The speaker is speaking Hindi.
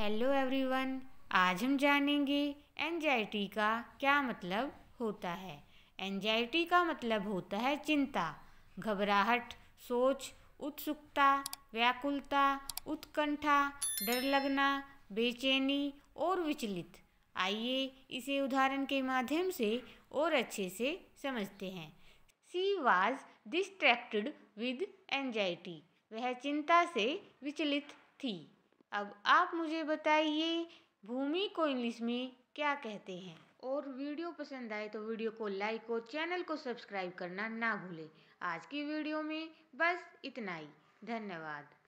हेलो एवरीवन आज हम जानेंगे एनजाइटी का क्या मतलब होता है एनजाइटी का मतलब होता है चिंता घबराहट सोच उत्सुकता व्याकुलता उत्कंठा डर लगना बेचैनी और विचलित आइए इसे उदाहरण के माध्यम से और अच्छे से समझते हैं she was distracted with anxiety वह चिंता से विचलित थी अब आप मुझे बताइए भूमि को इंग्लिश में क्या कहते हैं और वीडियो पसंद आए तो वीडियो को लाइक और चैनल को सब्सक्राइब करना ना भूलें आज की वीडियो में बस इतना ही धन्यवाद